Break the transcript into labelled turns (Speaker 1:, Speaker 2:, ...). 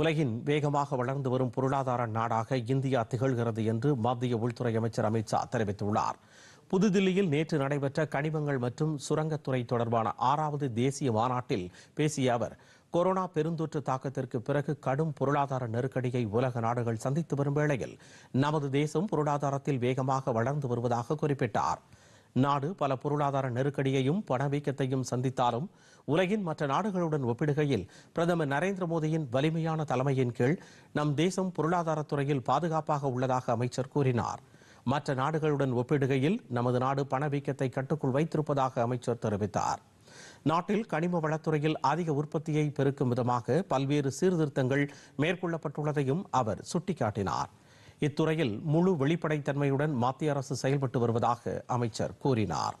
Speaker 1: உலகின் வேகமாக வளர்ந்து வரும் பொருளாதார நாடாக இந்தியா திகழ்கிறது என்று மத்திய உள்துறை அமைச்சர் அமித் ஷா தெரிவித்துள்ளார் புதுதில்லியில் நேற்று நடைபெற்ற கனிமங்கள் மற்றும் சுரங்கத்துறை தொடர்பான ஆறாவது தேசிய மாநாட்டில் பேசிய அவர் கொரோனா பெருந்தொற்று தாக்கத்திற்கு பிறகு கடும் பொருளாதார நெருக்கடியை உலக நாடுகள் சந்தித்து வரும் வேளையில் நமது தேசம் பொருளாதாரத்தில் வேகமாக வளர்ந்து வருவதாக குறிப்பிட்டார் நாடு பல பொருளாதார நெருக்கடியையும் பணவீக்கத்தையும் சந்தித்தாலும் உலகின் மற்ற நாடுகளுடன் ஒப்பிடுகையில் பிரதமர் நரேந்திர மோடியின் வலிமையான தலைமையின் கீழ் நம் தேசம் பொருளாதாரத்துறையில் பாதுகாப்பாக உள்ளதாக அமைச்சர் கூறினார் மற்ற நாடுகளுடன் ஒப்பிடுகையில் நமது நாடு பணவீக்கத்தை கட்டுக்குள் வைத்திருப்பதாக அமைச்சர் தெரிவித்தார் நாட்டில் கனிம வளத்துறையில் அதிக உற்பத்தியை பெருக்கும் விதமாக பல்வேறு சீர்திருத்தங்கள் மேற்கொள்ளப்பட்டுள்ளதையும் அவர் சுட்டிக்காட்டினார் இத்துறையில் முழு வெளிப்படைத்தன்மையுடன் மத்திய அரசு செயல்பட்டு வருவதாக அமைச்சர் கூறினார்